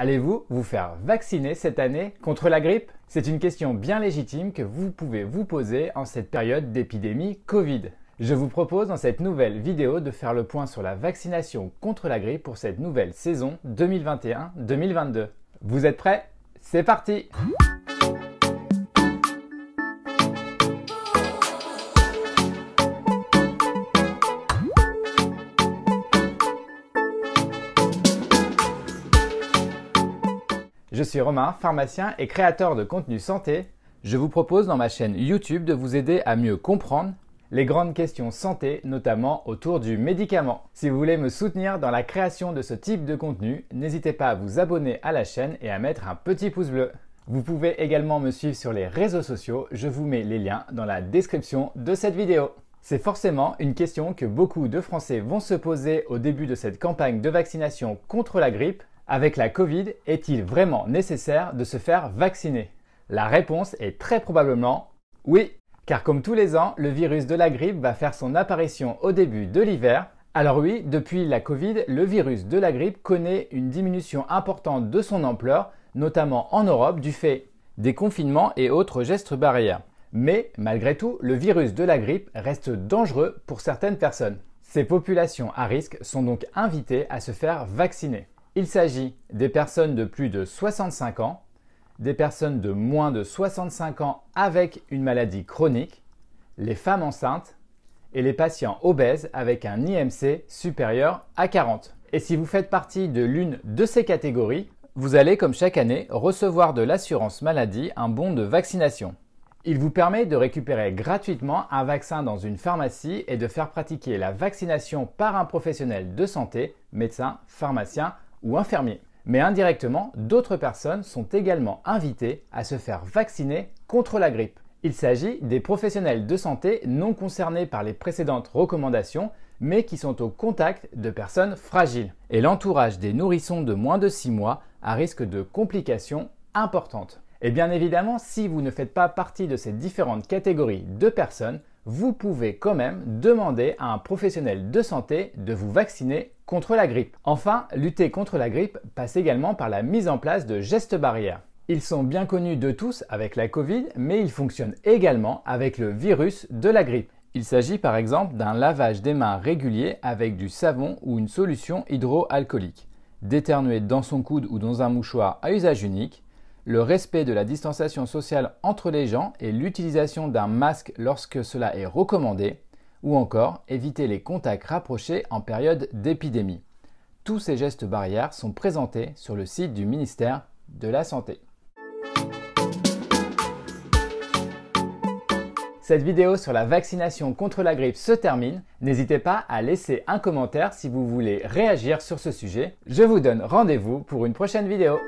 Allez-vous vous faire vacciner cette année contre la grippe C'est une question bien légitime que vous pouvez vous poser en cette période d'épidémie Covid. Je vous propose dans cette nouvelle vidéo de faire le point sur la vaccination contre la grippe pour cette nouvelle saison 2021-2022. Vous êtes prêts C'est parti Je suis Romain, pharmacien et créateur de contenu santé. Je vous propose dans ma chaîne YouTube de vous aider à mieux comprendre les grandes questions santé, notamment autour du médicament. Si vous voulez me soutenir dans la création de ce type de contenu, n'hésitez pas à vous abonner à la chaîne et à mettre un petit pouce bleu. Vous pouvez également me suivre sur les réseaux sociaux, je vous mets les liens dans la description de cette vidéo. C'est forcément une question que beaucoup de Français vont se poser au début de cette campagne de vaccination contre la grippe, avec la Covid, est-il vraiment nécessaire de se faire vacciner La réponse est très probablement oui, car comme tous les ans, le virus de la grippe va faire son apparition au début de l'hiver. Alors oui, depuis la Covid, le virus de la grippe connaît une diminution importante de son ampleur, notamment en Europe du fait des confinements et autres gestes barrières. Mais malgré tout, le virus de la grippe reste dangereux pour certaines personnes. Ces populations à risque sont donc invitées à se faire vacciner. Il s'agit des personnes de plus de 65 ans, des personnes de moins de 65 ans avec une maladie chronique, les femmes enceintes et les patients obèses avec un IMC supérieur à 40. Et si vous faites partie de l'une de ces catégories, vous allez, comme chaque année, recevoir de l'assurance maladie un bon de vaccination. Il vous permet de récupérer gratuitement un vaccin dans une pharmacie et de faire pratiquer la vaccination par un professionnel de santé, médecin, pharmacien ou infirmier. Mais indirectement, d'autres personnes sont également invitées à se faire vacciner contre la grippe. Il s'agit des professionnels de santé non concernés par les précédentes recommandations, mais qui sont au contact de personnes fragiles. Et l'entourage des nourrissons de moins de 6 mois à risque de complications importantes. Et bien évidemment, si vous ne faites pas partie de ces différentes catégories de personnes, vous pouvez quand même demander à un professionnel de santé de vous vacciner contre la grippe. Enfin, lutter contre la grippe passe également par la mise en place de gestes barrières. Ils sont bien connus de tous avec la Covid, mais ils fonctionnent également avec le virus de la grippe. Il s'agit par exemple d'un lavage des mains régulier avec du savon ou une solution hydroalcoolique, d'éternuer dans son coude ou dans un mouchoir à usage unique, le respect de la distanciation sociale entre les gens et l'utilisation d'un masque lorsque cela est recommandé, ou encore éviter les contacts rapprochés en période d'épidémie. Tous ces gestes barrières sont présentés sur le site du ministère de la Santé. Cette vidéo sur la vaccination contre la grippe se termine. N'hésitez pas à laisser un commentaire si vous voulez réagir sur ce sujet. Je vous donne rendez-vous pour une prochaine vidéo.